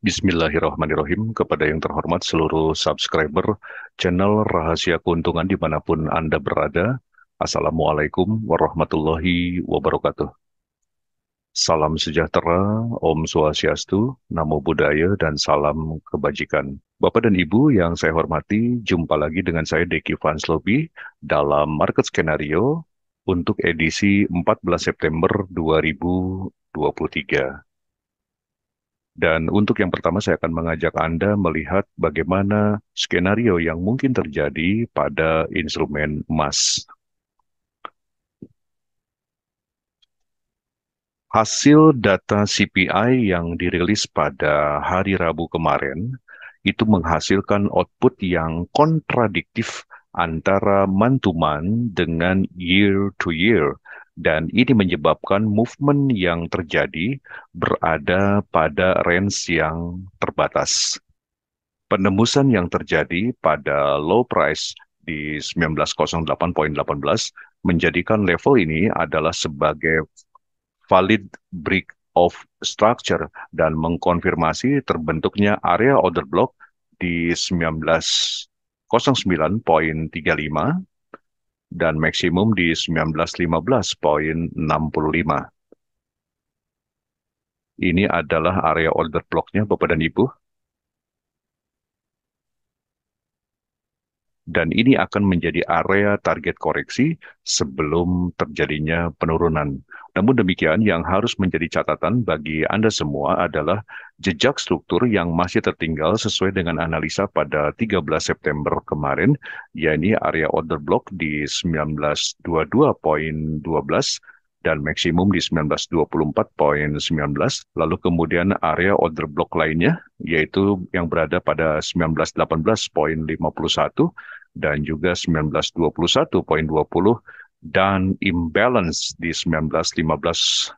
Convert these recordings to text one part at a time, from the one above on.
Bismillahirrahmanirrahim kepada yang terhormat seluruh subscriber channel Rahasia Keuntungan dimanapun Anda berada. Assalamualaikum warahmatullahi wabarakatuh. Salam sejahtera, Om Swastiastu, Namo Buddhaya, dan salam kebajikan. Bapak dan Ibu yang saya hormati, jumpa lagi dengan saya Deki Vanslobi dalam Market Skenario untuk edisi 14 September 2023. Dan untuk yang pertama saya akan mengajak Anda melihat bagaimana skenario yang mungkin terjadi pada instrumen emas. Hasil data CPI yang dirilis pada hari Rabu kemarin itu menghasilkan output yang kontradiktif antara mantuman dengan year-to-year. year to year dan ini menyebabkan movement yang terjadi berada pada range yang terbatas. Penembusan yang terjadi pada low price di 1908.18 menjadikan level ini adalah sebagai valid break of structure dan mengkonfirmasi terbentuknya area order block di 1909.35 dan maksimum di 1915.65. Ini adalah area order blocknya Bapak dan Ibu. Dan ini akan menjadi area target koreksi sebelum terjadinya penurunan. Namun demikian, yang harus menjadi catatan bagi Anda semua adalah jejak struktur yang masih tertinggal sesuai dengan analisa pada 13 September kemarin, yaitu area order block di 1922.12 dan maksimum di 1924.19 lalu kemudian area order block lainnya yaitu yang berada pada 1918.51 dan juga 1921.20 dan imbalance di 1915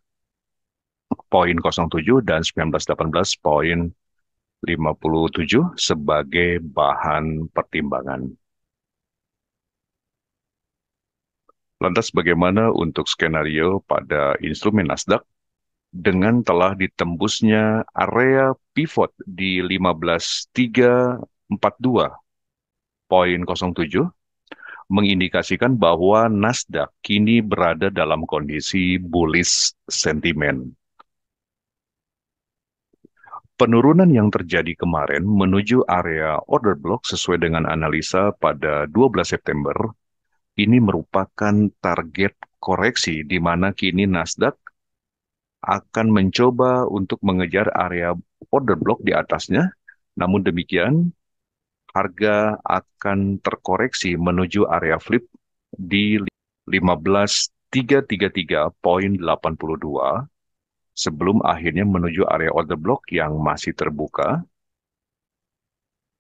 poin 07 dan 1918 poin 57 sebagai bahan pertimbangan. Lantas bagaimana untuk skenario pada instrumen Nasdaq dengan telah ditembusnya area pivot di 15342 poin 07 mengindikasikan bahwa Nasdaq kini berada dalam kondisi bullish sentimen. Penurunan yang terjadi kemarin menuju area order block sesuai dengan analisa pada 12 September ini merupakan target koreksi di mana kini Nasdaq akan mencoba untuk mengejar area order block di atasnya. Namun demikian, harga akan terkoreksi menuju area flip di 15333.82 sebelum akhirnya menuju area order block yang masih terbuka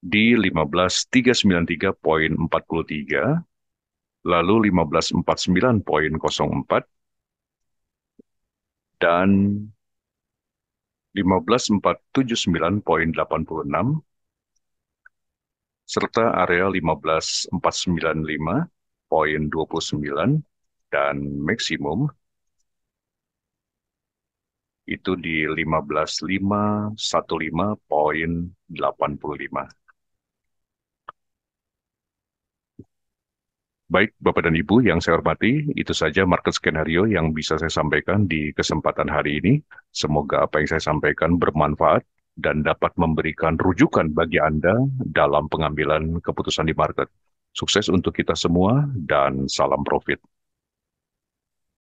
di 15393.43 lalu 1549.04 dan 15479.86 serta area 15495.29 dan maksimum itu di 15515.85. Baik, Bapak dan Ibu yang saya hormati, itu saja market skenario yang bisa saya sampaikan di kesempatan hari ini. Semoga apa yang saya sampaikan bermanfaat dan dapat memberikan rujukan bagi Anda dalam pengambilan keputusan di market. Sukses untuk kita semua dan salam profit.